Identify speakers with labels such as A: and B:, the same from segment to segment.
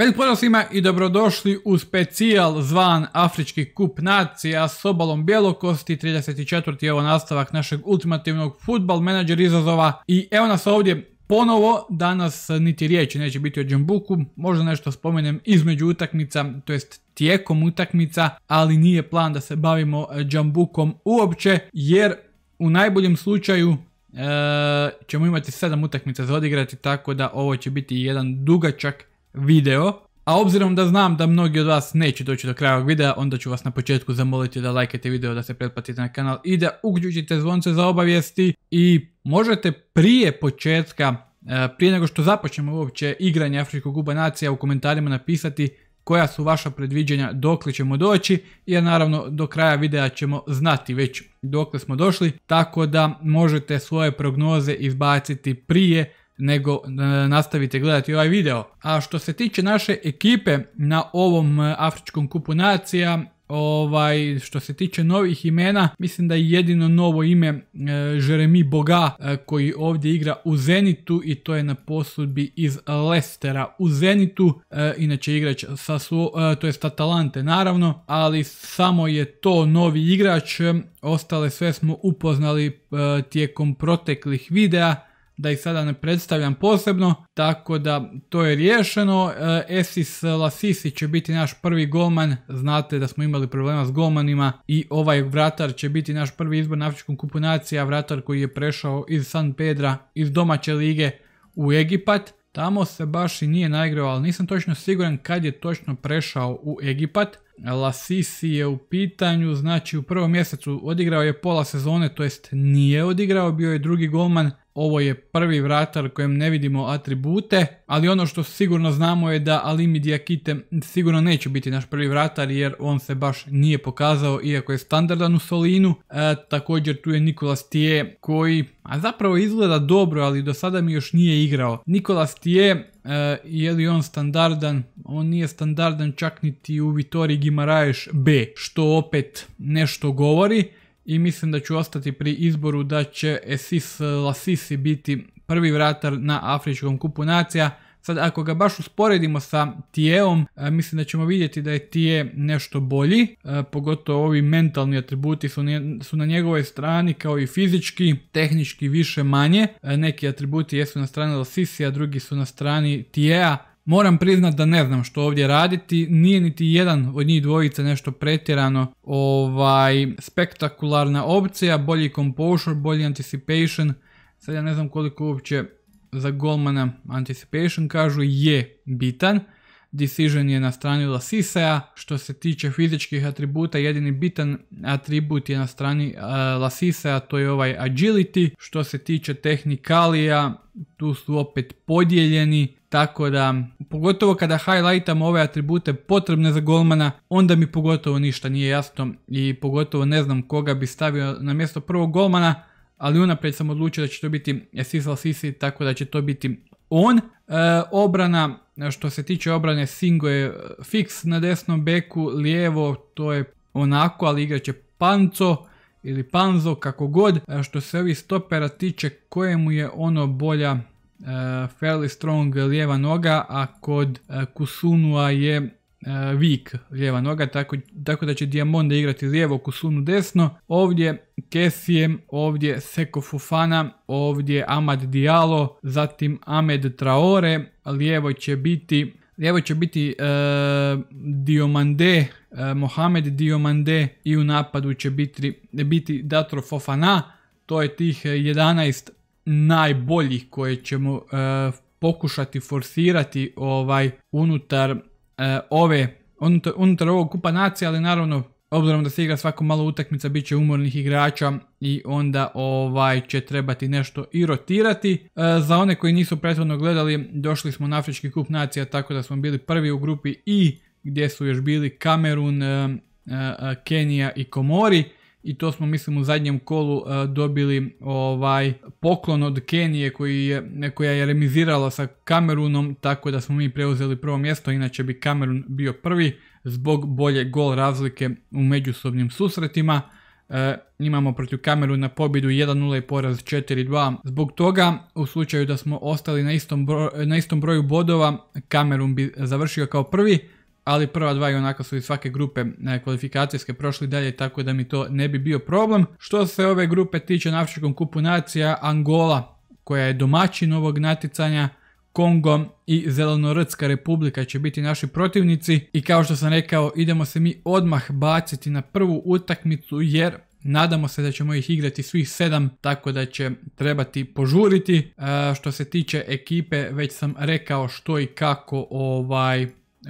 A: Velik pozdrav svima i dobrodošli u specijal zvan Afrički kup nacija s obalom bjelokosti 34. evo nastavak našeg ultimativnog futbal menadžer izazova i evo nas ovdje ponovo, danas niti riječi neće biti o Džambuku, možda nešto spomenem između utakmica, to jest tijekom utakmica, ali nije plan da se bavimo Džambukom uopće jer u najboljem slučaju e, ćemo imati 7 utakmica za odigrati tako da ovo će biti jedan dugačak video, a obzirom da znam da mnogi od vas neće doći do kraja ovog videa, onda ću vas na početku zamoliti da lajkate video, da se pretplatite na kanal i da uključite zvonce za obavijesti i možete prije početka, e, prije nego što započnemo uopće igranje Afričkog guba nacija u komentarima napisati koja su vaša predviđanja dokle ćemo doći, jer naravno do kraja videa ćemo znati već dokle smo došli, tako da možete svoje prognoze izbaciti prije nego e, nastavite gledati ovaj video. A što se tiče naše ekipe na ovom e, Afričkom kupu nacija, ovaj što se tiče novih imena mislim da je jedino novo ime e, Jeremy Boga e, koji ovdje igra u Zenitu i to je na posudbi iz Lestera u Zenitu inače igrač sa su, to Atalante naravno ali samo je to novi igrač ostale sve smo upoznali tijekom proteklih videa da ih sada ne predstavljam posebno, tako da to je riješeno. E, Esis Lasisi će biti naš prvi golman, znate da smo imali problema s golmanima i ovaj vratar će biti naš prvi izbor na Afričkom kupu nacija, vratar koji je prešao iz San Pedra, iz domaće lige u Egipat. Tamo se baš i nije naigrao, ali nisam točno siguran kad je točno prešao u Egipat. Lasisi je u pitanju, znači u prvom mjesecu odigrao je pola sezone, to jest nije odigrao, bio je drugi golman, ovo je prvi vratar kojem ne vidimo atribute, ali ono što sigurno znamo je da Alimi Diakite sigurno neće biti naš prvi vratar jer on se baš nije pokazao iako je standardan u Solinu. E, također tu je Nikolas Tije koji a zapravo izgleda dobro, ali do sada mi još nije igrao. Nikolas Tije e, je li on standardan? On nije standardan čak niti u Vitori Gimaraješ B, što opet nešto govori i mislim da ću ostati pri izboru da će Esis Lasisi biti prvi vratar na afričkom kupu nacija. Sad ako ga baš usporedimo sa Tijeom, e, mislim da ćemo vidjeti da je Tije nešto bolji, e, pogotovo ovi mentalni atributi su, na njegovoj strani kao i fizički, tehnički više manje. E, neki atributi jesu na strani Lasisi, a drugi su na strani Tijea Moram priznat da ne znam što ovdje raditi, nije niti jedan od njih dvojice nešto pretjerano ovaj, spektakularna opcija, bolji composure, bolji anticipation, sad ja ne znam koliko uopće za golmana anticipation kažu je bitan, Decision je na strani Lasisea. Što se tiče fizičkih atributa, jedini bitan atribut je na strani Lasisa, eh, Lasisea, to je ovaj Agility. Što se tiče tehnikalija, tu su opet podijeljeni, tako da pogotovo kada highlightam ove atribute potrebne za golmana, onda mi pogotovo ništa nije jasno i pogotovo ne znam koga bi stavio na mjesto prvog golmana, ali unaprijed sam odlučio da će to biti Sisal tako da će to biti on. Eh, obrana što se tiče obrane, Singo je e, fiks na desnom beku, lijevo to je onako, ali igraće Panco ili Panzo, kako god. Što se ovih stopera tiče, kojemu je ono bolja e, fairly strong e, lijeva noga, a kod Kusunua je E, vik lijeva noga, tako, tako da će Diamonde igrati lijevo, Sunu desno, ovdje Kesijem, ovdje Seko Fofana, ovdje Amad Diallo, zatim Ahmed Traore, lijevo će biti Lijevo će biti e, Diomande, e, Mohamed Diomande i u napadu će biti, biti Datro Fofana. To je tih 11 najboljih koje ćemo pokušati forsirati ovaj unutar E, ove, unutar, unutar ovog kupa nacija, ali naravno obzirom da se igra svako malo utakmica, bit će umornih igrača i onda ovaj će trebati nešto i rotirati. E, za one koji nisu prethodno gledali, došli smo na Afrički kup nacija, tako da smo bili prvi u grupi I, gdje su još bili Kamerun, e, Kenija i Komori i to smo mislim u zadnjem kolu e, dobili ovaj poklon od Kenije koji je, koja je remizirala sa Kamerunom tako da smo mi preuzeli prvo mjesto inače bi Kamerun bio prvi zbog bolje gol razlike u međusobnim susretima. E, imamo protiv na pobjedu 1-0 i poraz 4-2. Zbog toga, u slučaju da smo ostali na istom, na istom broju bodova, Kamerun bi završio kao prvi, ali prva dva i onako su iz svake grupe e, kvalifikacijske prošli dalje, tako da mi to ne bi bio problem. Što se ove grupe tiče na Afričkom kupu nacija, Angola koja je domaćin ovog natjecanja, Kongo i Zelenorodska republika će biti naši protivnici i kao što sam rekao idemo se mi odmah baciti na prvu utakmicu jer Nadamo se da ćemo ih igrati svih sedam, tako da će trebati požuriti. E, što se tiče ekipe, već sam rekao što i kako ovaj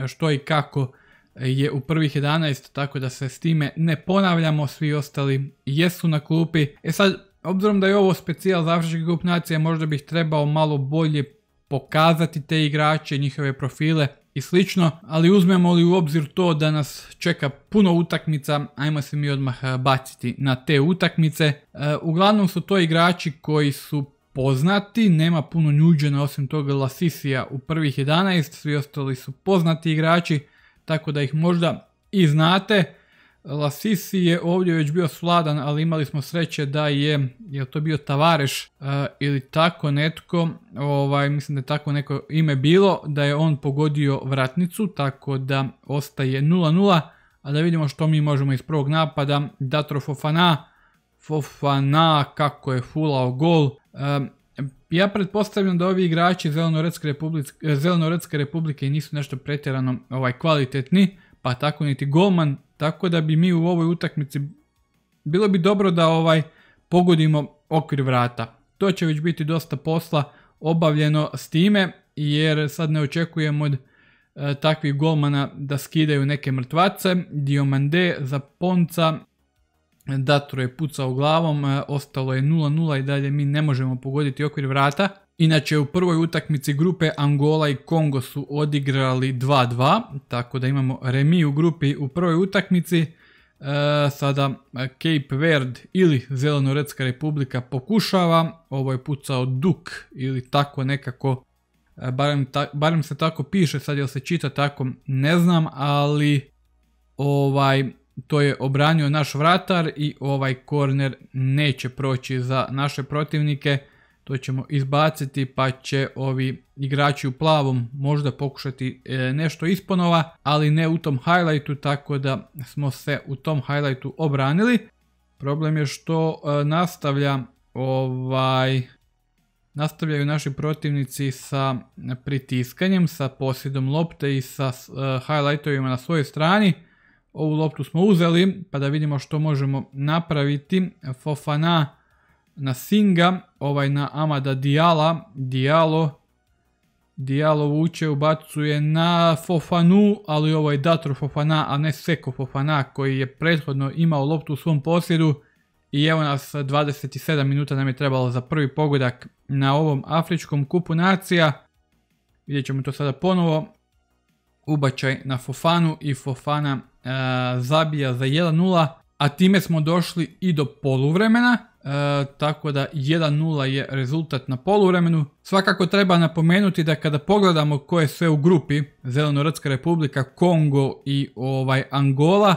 A: što i kako je u prvih 11, tako da se s time ne ponavljamo, svi ostali jesu na klupi. E sad, obzirom da je ovo specijal za Afričke grup možda bih trebao malo bolje pokazati te igrače, njihove profile i slično, ali uzmemo li u obzir to da nas čeka puno utakmica, ajmo se mi odmah baciti na te utakmice. E, uglavnom su to igrači koji su poznati, nema puno njuđena osim toga Lasisija u prvih 11, svi ostali su poznati igrači, tako da ih možda i znate. Lasisi je ovdje već bio sladan, ali imali smo sreće da je, je to bio Tavareš e, ili tako netko, ovaj, mislim da je tako neko ime bilo, da je on pogodio vratnicu, tako da ostaje 0-0, a da vidimo što mi možemo iz prvog napada, Datro Fofana, Fofana kako je fulao gol, ja pretpostavljam da ovi igrači Zelenoredske e, republike, nisu nešto pretjerano ovaj, kvalitetni, pa tako niti golman, tako da bi mi u ovoj utakmici bilo bi dobro da ovaj pogodimo okvir vrata. To će već biti dosta posla obavljeno s time, jer sad ne očekujemo od e, takvih golmana da skidaju neke mrtvace. Diomande za Ponca Datro je pucao glavom, e, ostalo je 0-0 i dalje mi ne možemo pogoditi okvir vrata. Inače u prvoj utakmici grupe Angola i Kongo su odigrali 2-2, tako da imamo remi u grupi u prvoj utakmici. E, sada e, Cape Verde ili Zelenoredska republika pokušava, ovo je pucao Duk ili tako nekako, barem, barem se tako piše, sad jel se čita tako ne znam, ali ovaj to je obranio naš vratar i ovaj korner neće proći za naše protivnike. To ćemo izbaciti pa će ovi igrači u plavom možda pokušati e, nešto isponova, ali ne u tom highlightu, tako da smo se u tom highlightu obranili. Problem je što e, nastavlja ovaj nastavljaju naši protivnici sa pritiskanjem, sa posjedom lopte i sa e, highlightovima na svojoj strani. Ovu loptu smo uzeli, pa da vidimo što možemo napraviti. Fofana na Singa, ovaj na Amada diala dialo. Dijalo vuče, ubacuje na Fofanu, ali ovo je Datro Fofana, a ne Seko Fofana koji je prethodno imao loptu u svom posjedu. I evo nas 27 minuta nam je trebalo za prvi pogodak na ovom afričkom kupu nacija. Vidjet ćemo to sada ponovo. Ubačaj na Fofanu i Fofana E, zabija za 1-0, a time smo došli i do poluvremena. E, tako da 1-0 je rezultat na poluvremenu. Svakako treba napomenuti da kada pogledamo ko je sve u grupi, Zelenorodska republika, Kongo i ovaj Angola,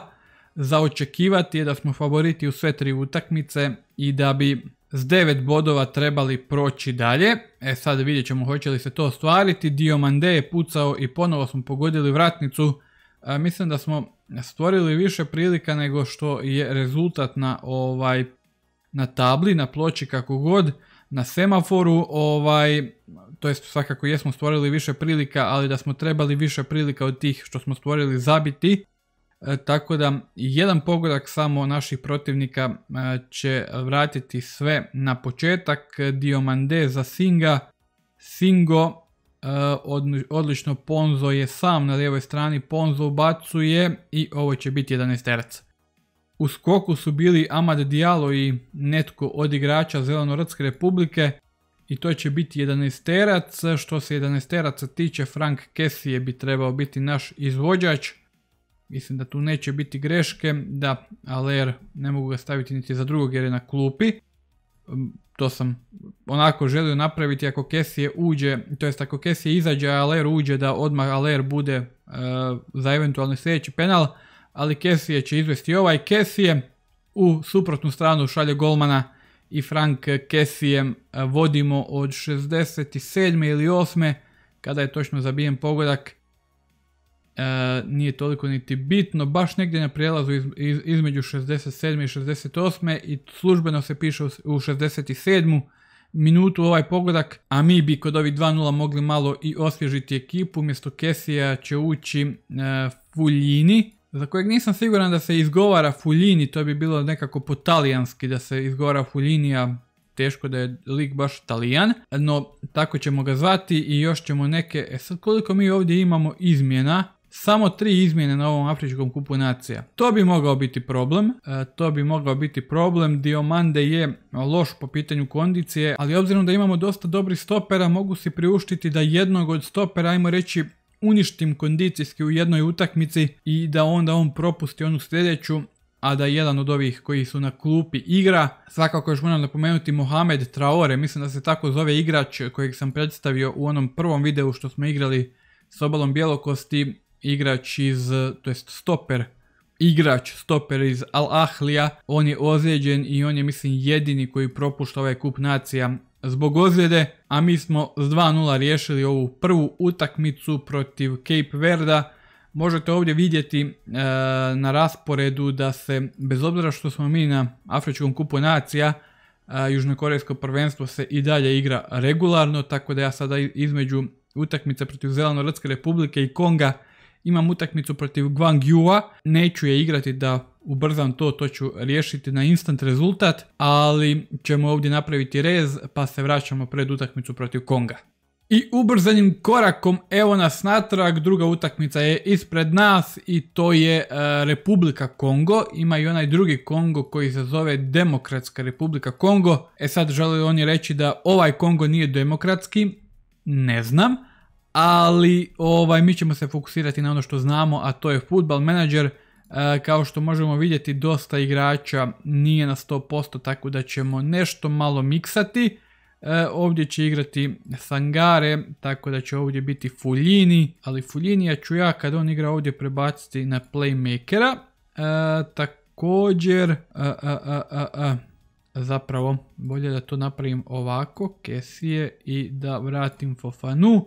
A: za očekivati je da smo favoriti u sve tri utakmice i da bi s 9 bodova trebali proći dalje. E sad vidjet ćemo hoće li se to ostvariti. dio mande je pucao i ponovo smo pogodili vratnicu. E, mislim da smo stvorili više prilika nego što je rezultat na ovaj na tabli, na ploči kako god, na semaforu, ovaj, to jest svakako jesmo stvorili više prilika, ali da smo trebali više prilika od tih što smo stvorili zabiti, e, tako da jedan pogodak samo naših protivnika e, će vratiti sve na početak, Diomande za Singa, Singo Eh, odlično Ponzo je sam na lijevoj strani, Ponzo ubacuje i ovo će biti 11 terac. U skoku su bili Amad Diallo i netko od igrača Zelenorodske republike i to će biti 11 terac. Što se 11 teraca tiče, Frank Kesije bi trebao biti naš izvođač. Mislim da tu neće biti greške, da Aler ne mogu ga staviti niti za drugog jer je na klupi to sam onako želio napraviti ako Kesije uđe, to jest ako Kesije izađe, a Aler uđe da odmah Aler bude e, za eventualni sljedeći penal, ali Kesije će izvesti ovaj. Kesije u suprotnu stranu šalje golmana i Frank Kesijem e, vodimo od 67. ili 8. kada je točno zabijen pogodak E, nije toliko niti bitno, baš negdje na prijelazu iz, između 67. i 68. i službeno se piše u, 67. minutu ovaj pogodak, a mi bi kod ovih 2-0 mogli malo i osvježiti ekipu, umjesto Kesija će ući e, Fuljini, za kojeg nisam siguran da se izgovara Fuljini, to bi bilo nekako po talijanski da se izgovara a teško da je lik baš talijan, no tako ćemo ga zvati i još ćemo neke, e sad koliko mi ovdje imamo izmjena, samo tri izmjene na ovom afričkom kupu nacija. To bi mogao biti problem, e, to bi mogao biti problem, Diomande je loš po pitanju kondicije, ali obzirom da imamo dosta dobrih stopera, mogu si priuštiti da jednog od stopera, ajmo reći, uništim kondicijski u jednoj utakmici i da onda on propusti onu sljedeću, a da jedan od ovih koji su na klupi igra. Svakako još moram napomenuti Mohamed Traore, mislim da se tako zove igrač kojeg sam predstavio u onom prvom videu što smo igrali s obalom Bjelokosti igrač iz, to jest stoper, igrač stoper iz Al Ahlija, on je ozlijeđen i on je mislim jedini koji propušta ovaj kup nacija zbog ozljede, a mi smo s 2-0 riješili ovu prvu utakmicu protiv Cape Verda. Možete ovdje vidjeti e, na rasporedu da se, bez obzira što smo mi na Afričkom kupu nacija, e, Južnokorejsko prvenstvo se i dalje igra regularno, tako da ja sada između utakmice protiv Zelenorodske republike i Konga imam utakmicu protiv Gwang Yua, neću je igrati da ubrzam to, to ću riješiti na instant rezultat, ali ćemo ovdje napraviti rez pa se vraćamo pred utakmicu protiv Konga. I ubrzanim korakom evo nas natrag, druga utakmica je ispred nas i to je e, Republika Kongo. Ima i onaj drugi Kongo koji se zove Demokratska Republika Kongo. E sad žele oni reći da ovaj Kongo nije demokratski, ne znam ali ovaj, mi ćemo se fokusirati na ono što znamo, a to je futbal menadžer. E, kao što možemo vidjeti, dosta igrača nije na 100%, tako da ćemo nešto malo miksati. E, ovdje će igrati Sangare, tako da će ovdje biti Fuljini, ali ja ću ja kad on igra ovdje prebaciti na playmakera. E, također, zapravo bolje da to napravim ovako, Kesije i da vratim Fofanu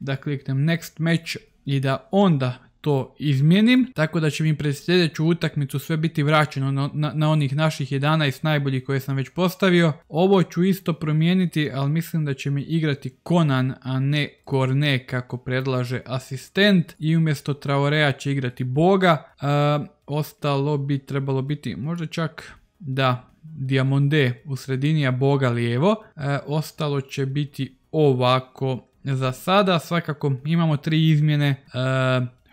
A: da kliknem next match i da onda to izmijenim, tako da će mi pred sljedeću utakmicu sve biti vraćeno na, onih naših 11 najboljih koje sam već postavio. Ovo ću isto promijeniti, ali mislim da će mi igrati Conan, a ne Korne kako predlaže asistent i umjesto Traorea će igrati Boga. ostalo bi trebalo biti možda čak da Diamonde u sredini, a Boga lijevo. ostalo će biti ovako za sada svakako imamo tri izmjene, e,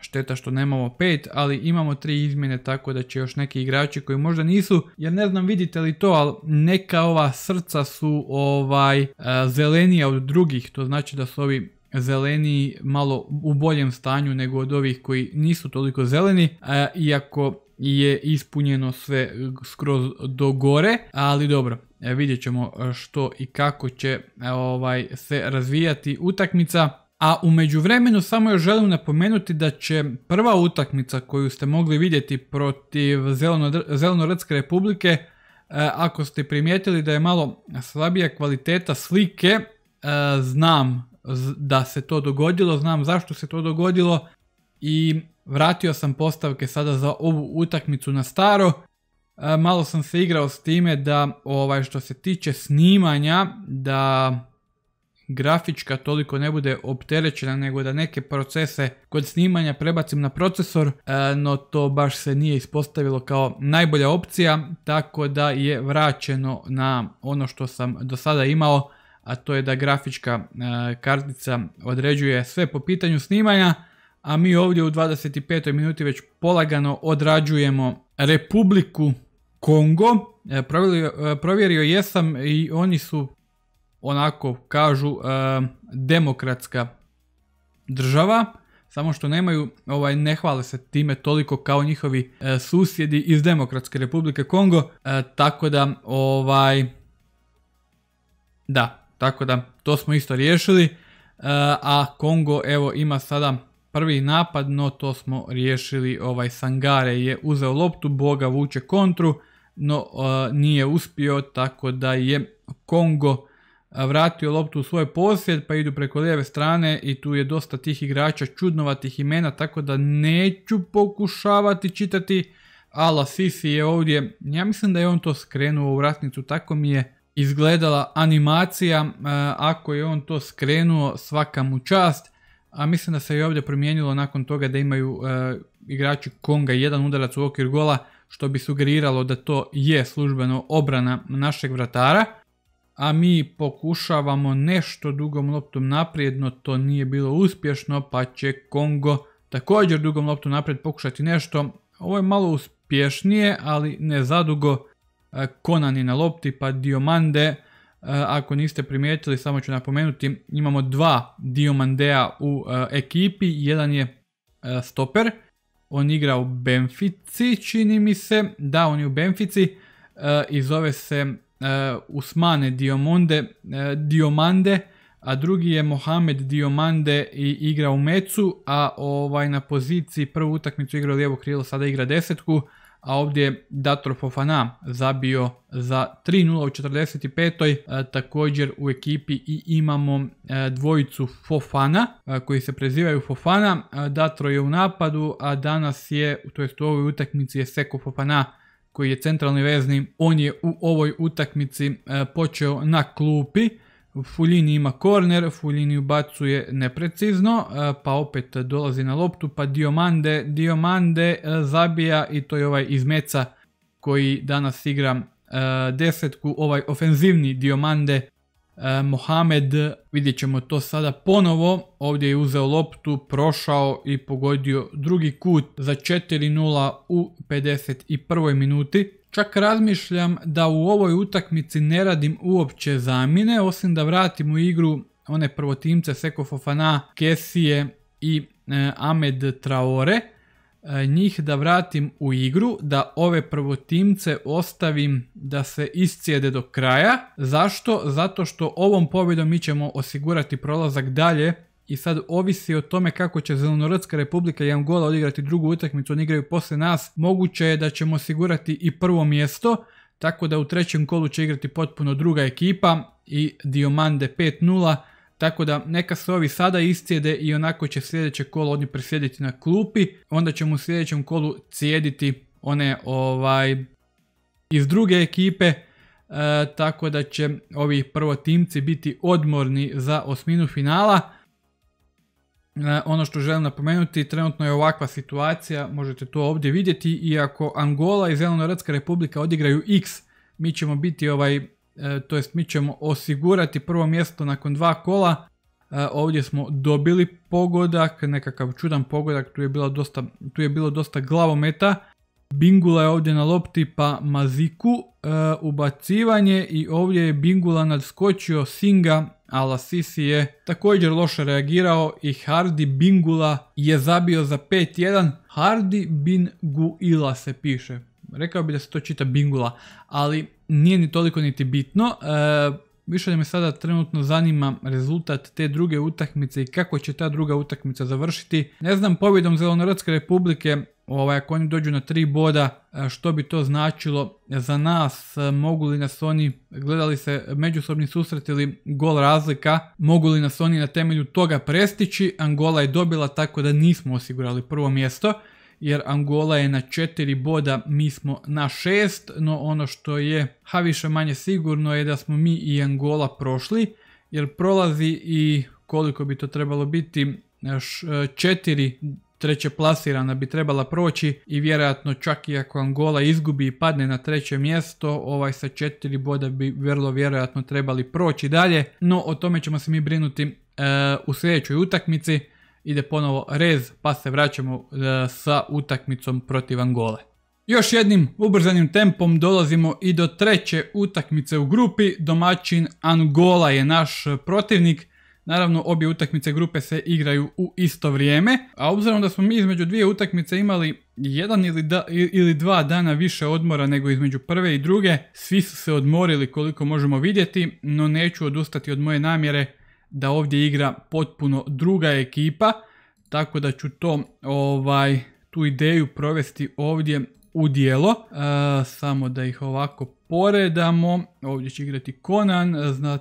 A: šteta što nemamo pet, ali imamo tri izmjene tako da će još neki igrači koji možda nisu, Ja ne znam vidite li to, ali neka ova srca su ovaj e, zelenija od drugih, to znači da su ovi zeleniji malo u boljem stanju nego od ovih koji nisu toliko zeleni, e, iako je ispunjeno sve e, skroz do gore, ali dobro, e, vidjet ćemo e, što i kako će ovaj, se razvijati utakmica. A u međuvremenu samo još želim napomenuti da će prva utakmica koju ste mogli vidjeti protiv Zeleno, republike, ako ste primijetili da je malo slabija kvaliteta slike, znam da se to dogodilo, znam zašto se to dogodilo i Vratio sam postavke sada za ovu utakmicu na staro. E, malo sam se igrao s time da ovaj što se tiče snimanja da grafička toliko ne bude opterećena nego da neke procese kod snimanja prebacim na procesor, e, no to baš se nije ispostavilo kao najbolja opcija, tako da je vraćeno na ono što sam do sada imao, a to je da grafička e, kartica određuje sve po pitanju snimanja a mi ovdje u 25. minuti već polagano odrađujemo Republiku Kongo. E, e, provjerio, jesam i oni su, onako kažu, e, demokratska država. Samo što nemaju, ovaj, ne hvale se time toliko kao njihovi susjedi iz Demokratske republike Kongo. Tako da, ovaj, da, tako da, to smo isto riješili. A Kongo, evo, ima sada prvi napad, no to smo riješili. Ovaj Sangare je uzeo loptu, Boga vuče kontru, no e, nije uspio, tako da je Kongo e, vratio loptu u svoj posjed, pa idu preko lijeve strane i tu je dosta tih igrača čudnovatih imena, tako da neću pokušavati čitati. Ala Sisi je ovdje, ja mislim da je on to skrenuo u vratnicu, tako mi je izgledala animacija, e, ako je on to skrenuo svaka mu čast a mislim da se i ovdje promijenilo nakon toga da imaju e, igrači Konga jedan udarac u okvir gola, što bi sugeriralo da to je službeno obrana našeg vratara. A mi pokušavamo nešto dugom loptom No to nije bilo uspješno, pa će Kongo također dugom loptom naprijed pokušati nešto. Ovo je malo uspješnije, ali ne zadugo. E, Konan je na lopti, pa Diomande Eh, ako niste primijetili, samo ću napomenuti, imamo dva Diomandea u eh, ekipi. Jedan je eh, stoper, on igra u Benfici, čini mi se. Da, on je u Benfici i zove se Usmane Diomonde, Diomande, a drugi je Mohamed Diomande i igra u Mecu, a ovaj na poziciji prvu utakmicu igra lijevo krilo, sada igra desetku a ovdje je Dator Fofana zabio za 3-0 u 45. E, također u ekipi i imamo e, dvojicu Fofana e, koji se prezivaju Fofana. Datro je u napadu, a danas je, to u ovoj utakmici je Seko Fofana koji je centralni vezni. On je u ovoj utakmici počeo na klupi. Fulini ima korner, Fulini ubacuje neprecizno, e, pa opet dolazi na loptu, pa Diomande, Diomande e, zabija i to je ovaj meca koji danas igra e, desetku, ovaj ofenzivni Diomande Mohamed, vidjet ćemo to sada ponovo, ovdje je uzeo loptu, prošao i pogodio drugi kut za 4-0 u 51. minuti. Čak razmišljam da u ovoj utakmici ne radim uopće zamine, osim da vratim u igru one prvotimce Seko Fofana, Kesije i e, Ahmed Traore. E, njih da vratim u igru, da ove prvotimce ostavim da se iscijede do kraja. Zašto? Zato što ovom pobjedom mi ćemo osigurati prolazak dalje i sad ovisi o tome kako će Zelenorodska republika jedan Angola odigrati drugu utakmicu, oni igraju posle nas, moguće je da ćemo osigurati i prvo mjesto, tako da u trećem kolu će igrati potpuno druga ekipa i Diomande 5-0, tako da neka se ovi sada iscijede i onako će sljedeće kolo oni presjediti na klupi, onda ćemo u sljedećem kolu cijediti one ovaj iz druge ekipe, e, tako da će ovi prvotimci biti odmorni za osminu finala ono što želim napomenuti, trenutno je ovakva situacija, možete to ovdje vidjeti, iako Angola i Zelenoradska republika odigraju X, mi ćemo biti ovaj, e, to jest mi ćemo osigurati prvo mjesto nakon dva kola, e, ovdje smo dobili pogodak, nekakav čudan pogodak, tu je bilo dosta, tu je bilo dosta glavometa, Bingula je ovdje na lopti pa Maziku. E, ubacivanje i ovdje je Bingula nadskočio Singa, a Sisi je također loše reagirao i Hardi Bingula je zabio za 5-1. Hardi Binguila se piše. Rekao bi da se to čita Bingula, ali nije ni toliko niti bitno. E, više me sada trenutno zanima rezultat te druge utakmice i kako će ta druga utakmica završiti. Ne znam, pobjedom Zelenorodske republike ovaj, ako oni dođu na tri boda, e, što bi to značilo za nas, e, mogu li nas oni, gledali se međusobni susret ili gol razlika, mogu li nas oni na temelju toga prestići, Angola je dobila tako da nismo osigurali prvo mjesto, jer Angola je na 4 boda, mi smo na šest, no ono što je ha više manje sigurno je da smo mi i Angola prošli, jer prolazi i koliko bi to trebalo biti, e, četiri treće plasirana bi trebala proći i vjerojatno čak i ako Angola izgubi i padne na treće mjesto, ovaj sa četiri boda bi vrlo vjerojatno trebali proći dalje, no o tome ćemo se mi brinuti e, u sljedećoj utakmici. Ide ponovo rez pa se vraćamo e, sa utakmicom protiv Angole. Još jednim ubrzanim tempom dolazimo i do treće utakmice u grupi. Domaćin Angola je naš protivnik. Naravno, obje utakmice grupe se igraju u isto vrijeme, a obzirom da smo mi između dvije utakmice imali jedan ili, ili dva dana više odmora nego između prve i druge, svi su se odmorili koliko možemo vidjeti, no neću odustati od moje namjere da ovdje igra potpuno druga ekipa, tako da ću to ovaj tu ideju provesti ovdje u dijelo. E, samo da ih ovako poredamo. Ovdje će igrati Konan,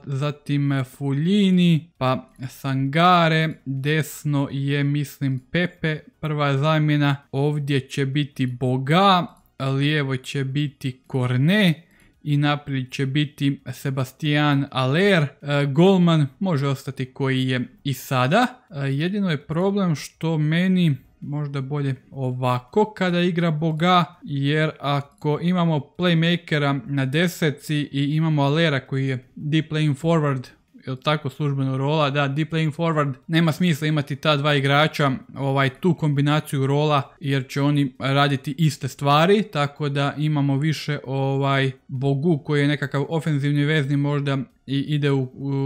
A: zatim Fuljini, pa Sangare, desno je mislim Pepe, prva zamjena. Ovdje će biti Boga, lijevo će biti Korne i naprijed će biti Sebastian Aller. E, golman može ostati koji je i sada. E, jedino je problem što meni možda bolje ovako kada igra Boga, jer ako imamo playmakera na deseci i imamo Alera koji je deep playing forward jel tako službeno rola, da deep playing forward nema smisla imati ta dva igrača ovaj tu kombinaciju rola jer će oni raditi iste stvari, tako da imamo više ovaj Bogu koji je nekakav ofenzivni vezni možda i ide u,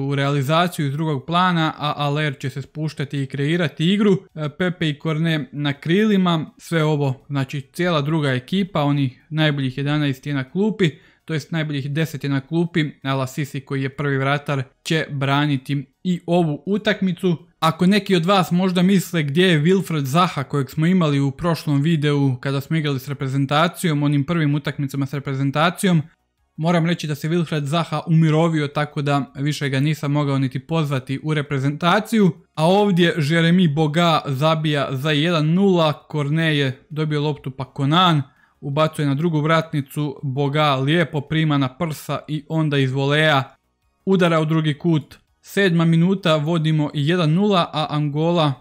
A: u, realizaciju iz drugog plana, a Aler će se spuštati i kreirati igru. E, Pepe i Korne na krilima, sve ovo, znači cijela druga ekipa, oni najboljih 11 je na klupi, to jest najboljih deset je na klupi, a koji je prvi vratar će braniti i ovu utakmicu. Ako neki od vas možda misle gdje je Wilfred Zaha kojeg smo imali u prošlom videu kada smo igrali s reprezentacijom, onim prvim utakmicama s reprezentacijom, Moram reći da se Wilfred Zaha umirovio tako da više ga nisam mogao niti pozvati u reprezentaciju. A ovdje Jeremy Boga zabija za 1-0, Korne je dobio loptu pa Konan ubacuje na drugu vratnicu, Boga lijepo prima na prsa i onda iz voleja udara u drugi kut. Sedma minuta vodimo 1-0, a Angola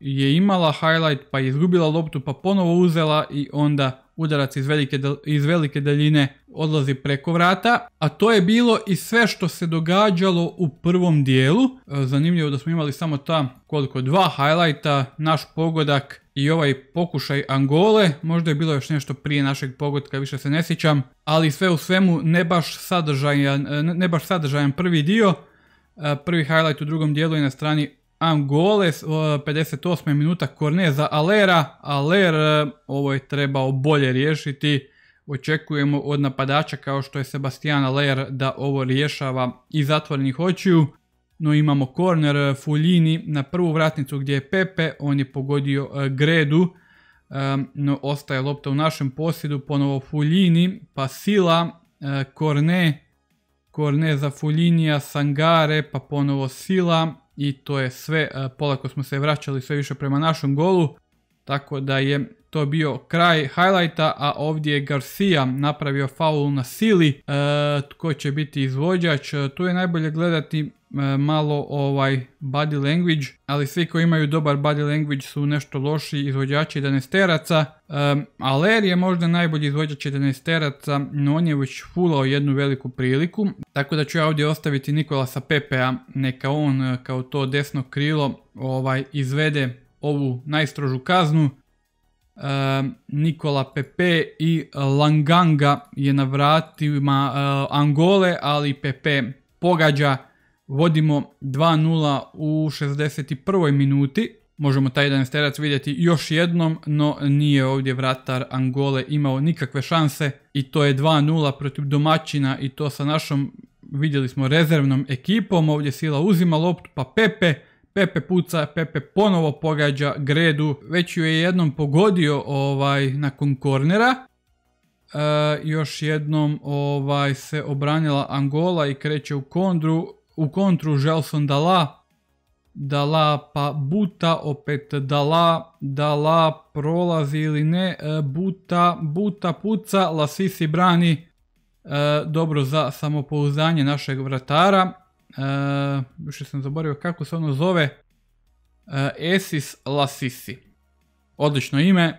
A: je imala highlight pa je izgubila loptu pa ponovo uzela i onda udarac iz velike, iz velike daljine odlazi preko vrata, a to je bilo i sve što se događalo u prvom dijelu. E, zanimljivo da smo imali samo ta koliko dva highlighta, naš pogodak i ovaj pokušaj Angole, možda je bilo još nešto prije našeg pogodka, više se ne sjećam, ali sve u svemu ne baš sadržajan, e, ne baš sadržajan prvi dio, e, prvi highlight u drugom dijelu je na strani Angole, 58. minuta korne za Alera. Aler e, ovo je trebao bolje riješiti. Očekujemo od napadača kao što je Sebastian Aler da ovo rješava i zatvorenih očiju. No imamo korner e, Fulini na prvu vratnicu gdje je Pepe, on je pogodio e, Gredu. No ostaje lopta u našem posjedu, ponovo Fuljini, pa Sila, Korne, Korne za Fuljinija, Sangare, pa ponovo Sila, i to je sve. E, Polako smo se vraćali sve više prema našem golu, tako da je to je bio kraj highlighta, a ovdje je Garcia napravio faul na sili, e, tko će biti izvođač, e, tu je najbolje gledati e, malo ovaj body language, ali svi koji imaju dobar body language su nešto loši izvođači danesteraca. teraca. Aler je možda najbolji izvođač danesteraca, no on je već fulao jednu veliku priliku, tako da ću ja ovdje ostaviti Nikolasa Pepea, neka on kao to desno krilo ovaj izvede ovu najstrožu kaznu. Nikola Pepe i Langanga je na vratima eh, Angole, ali Pepe pogađa. Vodimo 2-0 u 61. minuti. Možemo taj jedan sterac vidjeti još jednom, no nije ovdje vratar Angole imao nikakve šanse i to je 2-0 protiv domaćina i to sa našom, vidjeli smo, rezervnom ekipom. Ovdje Sila uzima loptu pa Pepe Pepe puca, Pepe ponovo pogađa Gredu, već ju je jednom pogodio ovaj nakon kornera. E, još jednom ovaj se obranila Angola i kreće u kontru, u kontru Gelson Dala. Dala pa Buta, opet Dala, Dala prolazi ili ne, e, Buta, Buta puca, Lasisi brani. E, dobro za samopouzdanje našeg vratara više sam zaboravio kako se ono zove, e, Esis Lasisi. Odlično ime, e,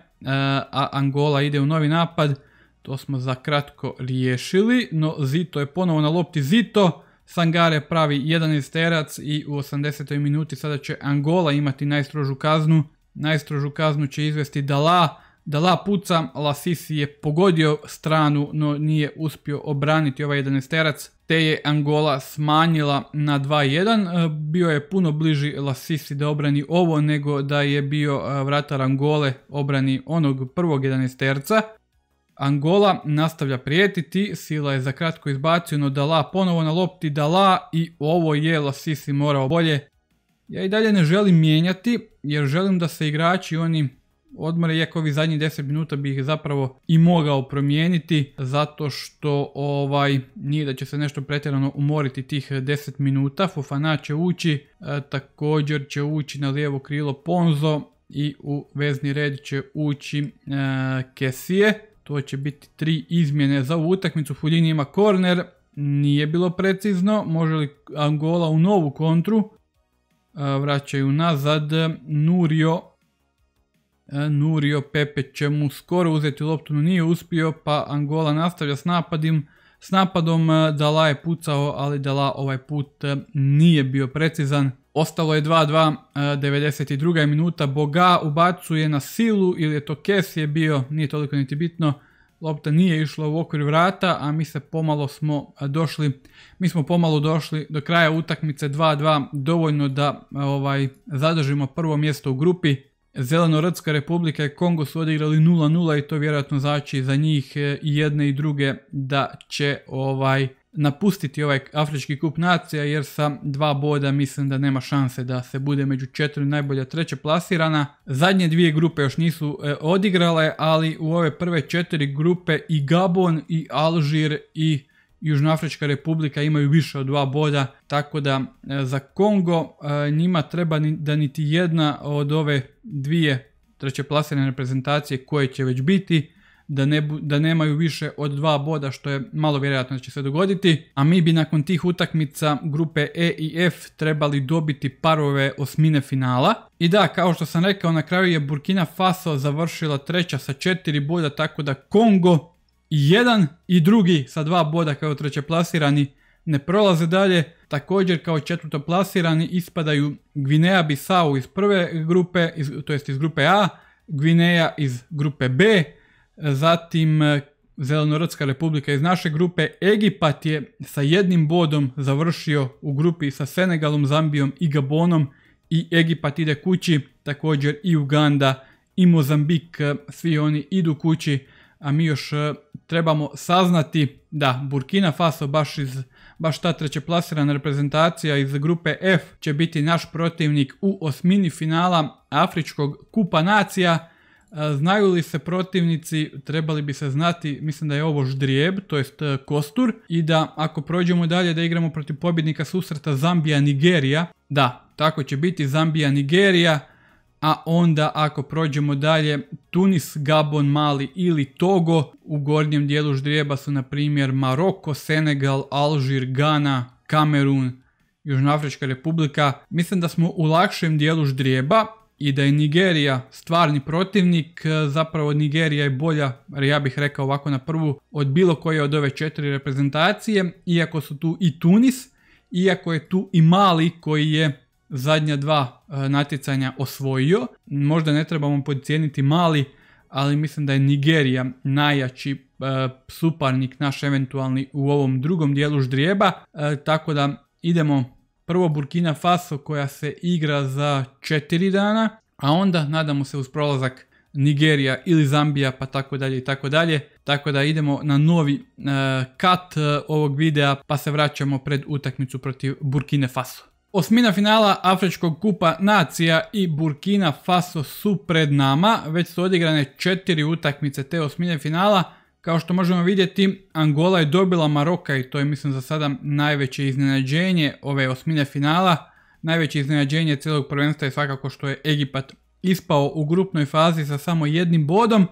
A: a Angola ide u novi napad, to smo za kratko riješili, no Zito je ponovo na lopti Zito, Sangare pravi 11 terac i u 80. minuti sada će Angola imati najstrožu kaznu, najstrožu kaznu će izvesti Dala, da la pucam, Lasisi je pogodio stranu, no nije uspio obraniti ovaj 11 te je Angola smanjila na 2-1. E, bio je puno bliži Lasisi da obrani ovo nego da je bio e, vratar Angole obrani onog prvog 11 Angola nastavlja prijetiti, Sila je za kratko izbacio, no Dala ponovo na lopti Dala i ovo je Lasisi morao bolje. Ja i dalje ne želim mijenjati jer želim da se igrači oni odmore, iako ovih zadnjih 10 minuta bih zapravo i mogao promijeniti, zato što ovaj nije da će se nešto pretjerano umoriti tih 10 minuta. Fofana će ući, e, također će ući na lijevo krilo Ponzo i u vezni red će ući e, Kesije. To će biti tri izmjene za ovu utakmicu. Fulini ima korner, nije bilo precizno, može li Angola u novu kontru, e, vraćaju nazad, Nurio E, nurio Pepe će mu skoro uzeti loptu, no nije uspio pa Angola nastavlja s napadim. S napadom e, Dala je pucao, ali Dala ovaj put e, nije bio precizan. Ostalo je 2-2, 92. minuta, Boga ubacuje na silu ili je to Kes je bio, nije toliko niti bitno. Lopta nije išla u okvir vrata, a mi se pomalo smo došli, mi smo pomalo došli do kraja utakmice 2-2, dovoljno da ovaj, zadržimo prvo mjesto u grupi. Zelenorodska republika i Kongo su odigrali 0-0 i to vjerojatno znači za njih e, i jedne i druge da će ovaj napustiti ovaj Afrički kup nacija jer sa dva boda mislim da nema šanse da se bude među četiri najbolja treće plasirana. Zadnje dvije grupe još nisu e, odigrale, ali u ove prve četiri grupe i Gabon i Alžir i Južnoafrička republika imaju više od dva boda, tako da e, za Kongo e, njima treba da niti jedna od ove dvije treće plasirane reprezentacije koje će već biti, da, ne, da nemaju više od dva boda što je malo vjerojatno da će se dogoditi, a mi bi nakon tih utakmica grupe E i F trebali dobiti parove osmine finala. I da, kao što sam rekao, na kraju je Burkina Faso završila treća sa četiri boda, tako da Kongo jedan i drugi sa dva boda kao treće plasirani ne prolaze dalje. Također kao četvrto plasirani ispadaju Gvineja Bisau iz prve grupe, iz, to jest iz grupe A, Gvineja iz grupe B, zatim e, Zelenorodska republika iz naše grupe. Egipat je sa jednim bodom završio u grupi sa Senegalom, Zambijom i Gabonom i Egipat ide kući, također i Uganda i Mozambik, e, svi oni idu kući a mi još e, trebamo saznati da Burkina Faso baš iz baš ta plasirana reprezentacija iz grupe F će biti naš protivnik u osmini finala Afričkog kupa nacija. E, znaju li se protivnici, trebali bi se znati, mislim da je ovo Ždrijeb, to jest e, Kostur, i da ako prođemo dalje da igramo protiv pobjednika susreta Zambija-Nigerija, da, tako će biti Zambija-Nigerija, a onda ako prođemo dalje Tunis, Gabon, Mali ili Togo. U gornjem dijelu ždrijeba su na primjer Maroko, Senegal, Alžir, Ghana, Kamerun, Južnoafrička republika. Mislim da smo u lakšem dijelu ždrijeba i da je Nigerija stvarni protivnik. Zapravo Nigerija je bolja, ja bih rekao ovako na prvu, od bilo koje od ove četiri reprezentacije, iako su tu i Tunis, iako je tu i Mali koji je zadnja dva e, natjecanja osvojio. Možda ne trebamo podcijeniti mali, ali mislim da je Nigerija najjači e, suparnik naš eventualni u ovom drugom dijelu ždrijeba. E, tako da idemo prvo Burkina Faso koja se igra za četiri dana, a onda nadamo se uz prolazak Nigerija ili Zambija pa tako dalje i tako dalje. Tako da idemo na novi kat ovog videa pa se vraćamo pred utakmicu protiv Burkine Faso. Osmina finala Afričkog kupa nacija i Burkina Faso su pred nama, već su odigrane četiri utakmice te osmine finala. Kao što možemo vidjeti, Angola je dobila Maroka i to je mislim za sada najveće iznenađenje ove osmine finala. Najveće iznenađenje cijelog prvenstva je svakako što je Egipat ispao u grupnoj fazi sa samo jednim bodom. E,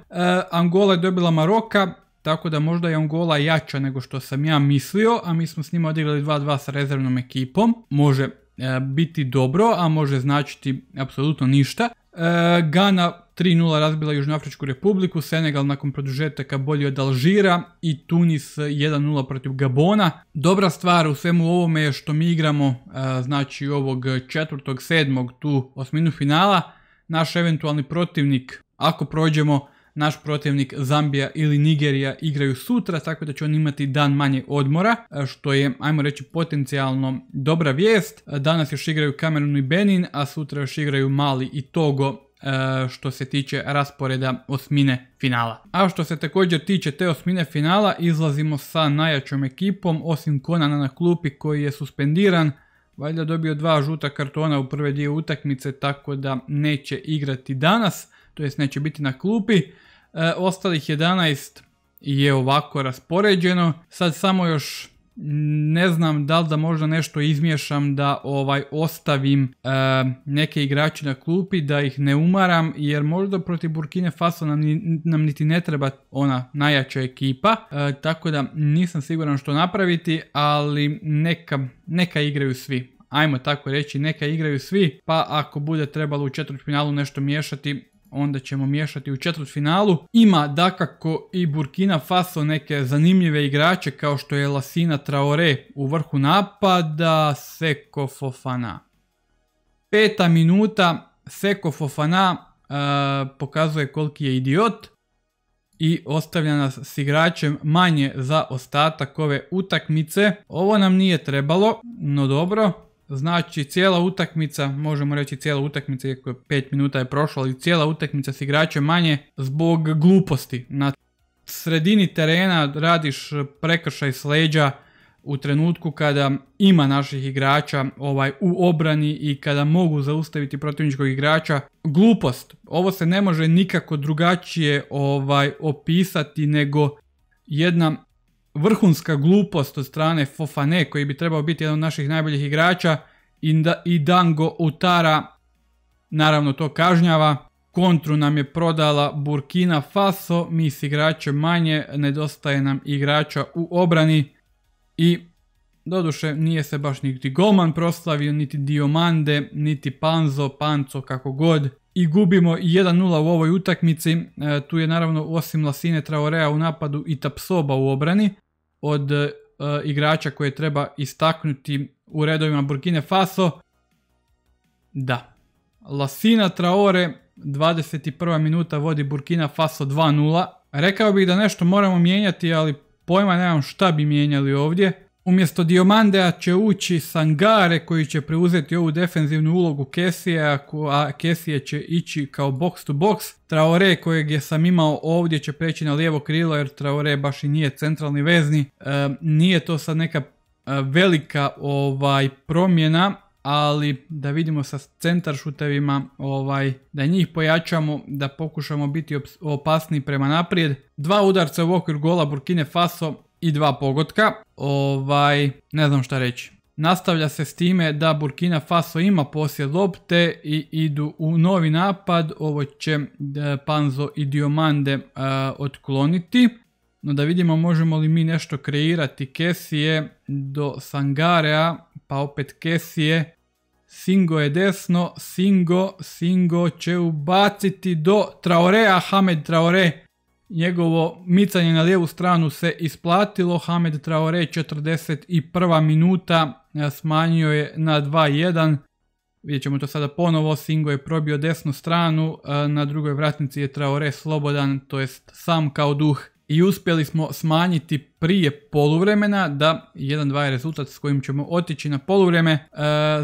A: Angola je dobila Maroka, tako da možda je Angola jača nego što sam ja mislio, a mi smo s njima odigrali 2-2 sa rezervnom ekipom. Može E, biti dobro, a može značiti apsolutno ništa. E, Gana 3-0 razbila Južnoafričku republiku, Senegal nakon produžetaka bolje od Alžira i Tunis 1-0 protiv Gabona. Dobra stvar u svemu ovome je što mi igramo e, znači ovog četvrtog, sedmog tu osminu finala. Naš eventualni protivnik, ako prođemo, naš protivnik Zambija ili Nigerija igraju sutra, tako da će on imati dan manje odmora, e, što je, ajmo reći, potencijalno dobra vijest. E, danas još igraju Kamerun i Benin, a sutra još igraju Mali i Togo e, što se tiče rasporeda osmine finala. A što se također tiče te osmine finala, izlazimo sa najjačom ekipom, osim Konana na klupi koji je suspendiran, valjda dobio dva žuta kartona u prve dvije utakmice, tako da neće igrati danas to jest neće biti na klupi. E, ostalih 11 je ovako raspoređeno. Sad samo još ne znam da li da možda nešto izmješam da ovaj ostavim e, neke igrače na klupi da ih ne umaram jer možda protiv Burkine Faso nam, niti ne treba ona najjača ekipa e, tako da nisam siguran što napraviti ali neka, neka igraju svi ajmo tako reći neka igraju svi pa ako bude trebalo u finalu nešto miješati onda ćemo miješati u četvrt finalu. Ima dakako i Burkina Faso neke zanimljive igrače kao što je Lasina Traore u vrhu napada, Seko Fofana. Peta minuta, Seko Fofana e, pokazuje koliki je idiot i ostavlja nas s igračem manje za ostatak ove utakmice. Ovo nam nije trebalo, no dobro. Znači, cijela utakmica, možemo reći cijela utakmica, iako je 5 minuta je prošlo, ali cijela utakmica s igračem manje zbog gluposti. Na sredini terena radiš prekršaj s leđa u trenutku kada ima naših igrača ovaj u obrani i kada mogu zaustaviti protivničkog igrača. Glupost. Ovo se ne može nikako drugačije ovaj opisati nego jedna vrhunska glupost od strane Fofane koji bi trebao biti jedan od naših najboljih igrača i Dango Utara naravno to kažnjava. Kontru nam je prodala Burkina Faso, mi s igračem manje, nedostaje nam igrača u obrani i doduše nije se baš niti Goman proslavio, niti Diomande, niti Panzo, Panco kako god i gubimo 1-0 u ovoj utakmici. E, tu je naravno osim Lasine Traorea u napadu i Tapsoba u obrani od e, igrača koje treba istaknuti u redovima Burkine Faso. Da, Lasina Traore 21. minuta vodi Burkina Faso 2-0. Rekao bih da nešto moramo mijenjati, ali pojma nemam šta bi mijenjali ovdje. Umjesto Diomandea će ući Sangare koji će preuzeti ovu defenzivnu ulogu Kesije, a Kesije će ići kao box to box. Traore kojeg je sam imao ovdje će preći na lijevo krilo jer Traore baš i nije centralni vezni. E, nije to sad neka e, velika ovaj promjena, ali da vidimo sa centar šutevima, ovaj, da njih pojačamo, da pokušamo biti opasni prema naprijed. Dva udarca u okvir gola Burkine Faso, i dva pogotka. Ovaj, ne znam šta reći. Nastavlja se s time da Burkina Faso ima posjed lopte i idu u novi napad. Ovo će e, Panzo i Diomande e, otkloniti. No da vidimo možemo li mi nešto kreirati. Kesije do Sangarea, pa opet Kesije. Singo je desno, Singo, Singo će ubaciti do Traorea, Hamed Traore njegovo micanje na lijevu stranu se isplatilo, Hamed Traore 41. minuta smanjio je na 2-1, vidjet ćemo to sada ponovo, Singo je probio desnu stranu, na drugoj vratnici je Traore slobodan, to jest sam kao duh i uspjeli smo smanjiti prije poluvremena da jedan dva je rezultat s kojim ćemo otići na poluvreme. E,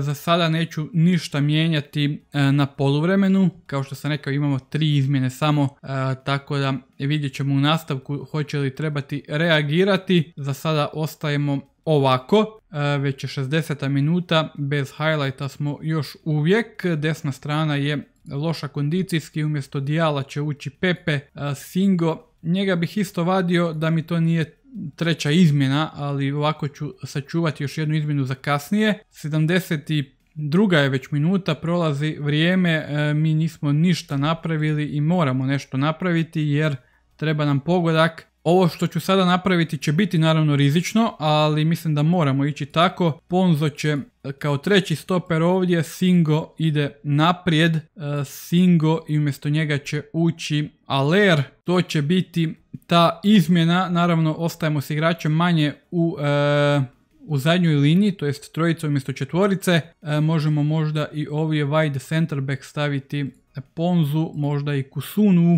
A: za sada neću ništa mijenjati e, na poluvremenu. Kao što sam rekao imamo tri izmjene samo e, tako da vidjet ćemo u nastavku hoće li trebati reagirati. Za sada ostajemo ovako. Već je 60 minuta bez highlighta smo još uvijek. Desna strana je loša kondicijski umjesto Dijala će ući Pepe, Singo njega bih isto vadio da mi to nije treća izmjena, ali ovako ću sačuvati još jednu izmjenu za kasnije. 72. je već minuta, prolazi vrijeme, e, mi nismo ništa napravili i moramo nešto napraviti jer treba nam pogodak ovo što ću sada napraviti će biti naravno rizično, ali mislim da moramo ići tako. Ponzo će e, kao treći stoper ovdje, Singo ide naprijed, e, Singo i umjesto njega će ući Aler. To će biti ta izmjena, naravno ostajemo s igračem manje u e, u zadnjoj liniji, to jest trojica umjesto četvorice, možemo možda i ovdje wide center back staviti Ponzu, možda i Kusunu,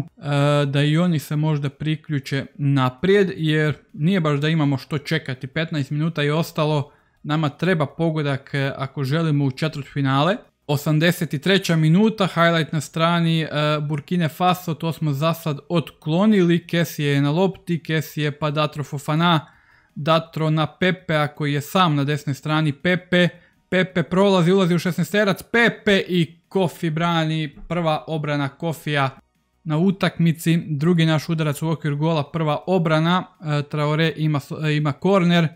A: e, da i oni se možda priključe naprijed, jer nije baš da imamo što čekati. 15 minuta je ostalo, nama treba pogodak e, ako želimo u finale. 83. minuta, highlight na strani e, Burkine Faso, to smo za sad otklonili. Kessie je na lopti, Kessie je pa Datro Fofana, Datro na Pepe ako je sam na desnoj strani Pepe Pepe prolazi, ulazi u 16 Pepe i Kofi brani. Prva obrana Kofija na utakmici. Drugi naš udarac u okvir gola, prva obrana. E, Traore e, ima, korner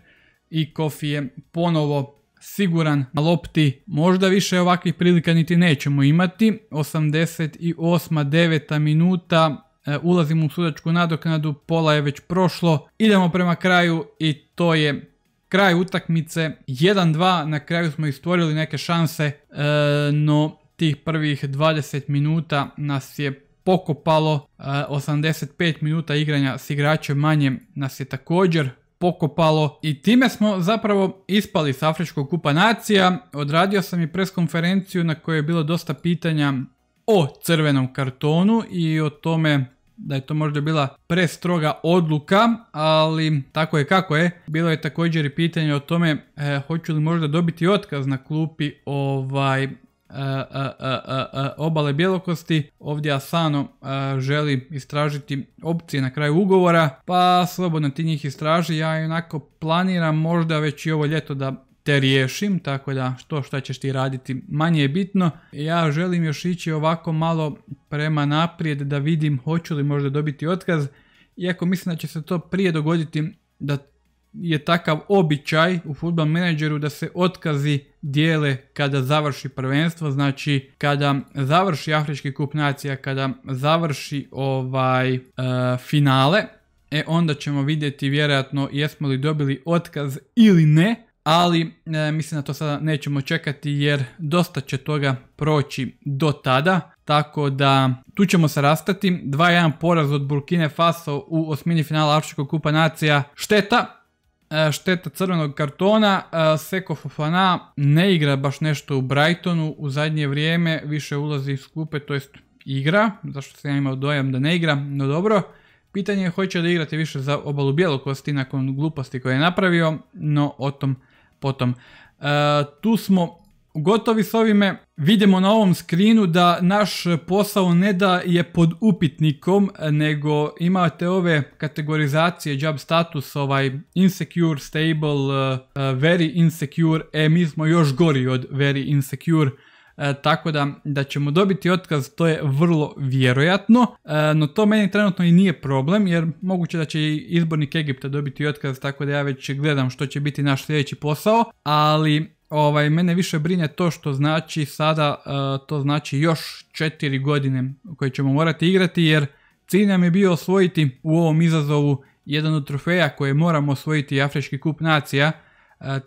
A: i Kofi je ponovo siguran na lopti. Možda više ovakvih prilika niti nećemo imati. 88. 9. minuta. E, ulazimo u sudačku nadoknadu, pola je već prošlo. Idemo prema kraju i to je kraj utakmice 1-2, na kraju smo istvorili neke šanse, e, no tih prvih 20 minuta nas je pokopalo, 85 e, minuta igranja s igračem manje nas je također pokopalo i time smo zapravo ispali s Afričkog kupa nacija. Odradio sam i preskonferenciju na kojoj je bilo dosta pitanja o crvenom kartonu i o tome da je to možda bila prestroga odluka, ali tako je kako je. Bilo je također i pitanje o tome e, hoću li možda dobiti otkaz na klupi ovaj e, e, obale bjelokosti. Ovdje Asano želi istražiti opcije na kraju ugovora, pa slobodno ti njih istraži. Ja onako planiram možda već i ovo ljeto da te riješim, tako da što šta ćeš ti raditi manje je bitno. Ja želim još ići ovako malo prema naprijed da vidim hoću li možda dobiti otkaz, iako mislim da će se to prije dogoditi da je takav običaj u futbol menadžeru da se otkazi dijele kada završi prvenstvo, znači kada završi Afrički kup nacija, kada završi ovaj e, finale, e onda ćemo vidjeti vjerojatno jesmo li dobili otkaz ili ne, ali e, mislim da to sada nećemo čekati jer dosta će toga proći do tada, tako da tu ćemo se rastati. 2-1 poraz od Burkine Faso u osmini finala Afričkog kupa nacija. Šteta, e, šteta crvenog kartona, e, Seko Fofana ne igra baš nešto u Brightonu, u zadnje vrijeme više ulazi iz klupe, to jest igra, zašto sam ja imao dojam da ne igra, no dobro. Pitanje je hoće li igrati više za obalu bjelokosti nakon gluposti koje je napravio, no o tom potom. E, tu smo gotovi s ovime. Vidimo na ovom skrinu da naš posao ne da je pod upitnikom, nego imate ove kategorizacije job status, ovaj insecure, stable, e, very insecure, e mi smo još gori od very insecure. E, tako da, da ćemo dobiti otkaz to je vrlo vjerojatno, e, no to meni trenutno i nije problem jer moguće da će i izbornik Egipta dobiti otkaz tako da ja već gledam što će biti naš sljedeći posao, ali ovaj, mene više brine to što znači sada, e, to znači još četiri godine koje ćemo morati igrati jer cilj nam je bio osvojiti u ovom izazovu jedan od trofeja koje moramo osvojiti Afrički kup nacija,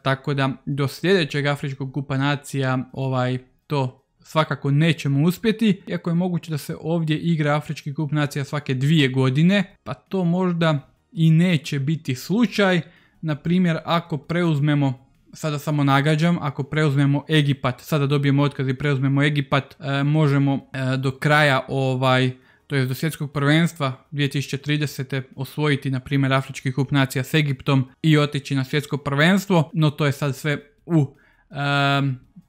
A: tako da do sljedećeg Afričkog kupa nacija ovaj to svakako nećemo uspjeti, iako je moguće da se ovdje igra Afrički kup nacija svake dvije godine, pa to možda i neće biti slučaj. Na primjer, ako preuzmemo Sada samo nagađam, ako preuzmemo Egipat, sada dobijemo otkaz i preuzmemo Egipat, e, možemo e, do kraja ovaj, to je do svjetskog prvenstva 2030. osvojiti na primjer Afrički kup nacija s Egiptom i otići na svjetsko prvenstvo, no to je sad sve u e,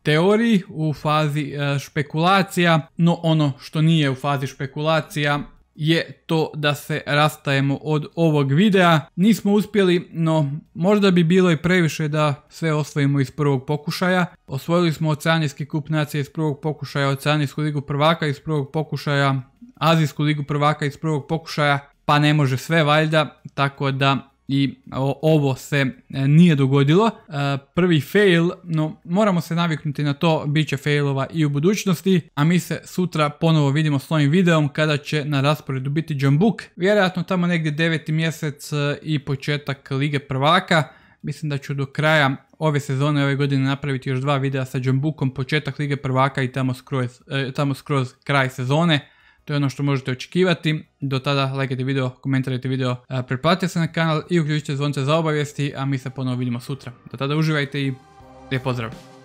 A: teoriji, u fazi e, špekulacija, no ono što nije u fazi špekulacija je to da se rastajemo od ovog videa. Nismo uspjeli, no možda bi bilo i previše da sve osvojimo iz prvog pokušaja. Osvojili smo Oceanijski kup nacije iz prvog pokušaja, Oceanijsku ligu prvaka iz prvog pokušaja, Azijsku ligu prvaka iz prvog pokušaja, pa ne može sve valjda, tako da i ovo se e, nije dogodilo. E, prvi fail, no moramo se naviknuti na to, bit će failova i u budućnosti, a mi se sutra ponovo vidimo s ovim videom kada će na rasporedu biti John Vjerojatno tamo negdje 9. mjesec e, i početak Lige prvaka. Mislim da ću do kraja ove sezone, ove godine napraviti još dva videa sa John početak Lige prvaka i tamo tamo skroz kraj sezone. To je ono što možete očekivati. Do tada lajkajte video, komentarajte video, pretplatite se na kanal i uključite zvonce za obavijesti, a mi se ponovo vidimo sutra. Do tada uživajte i lijep pozdrav!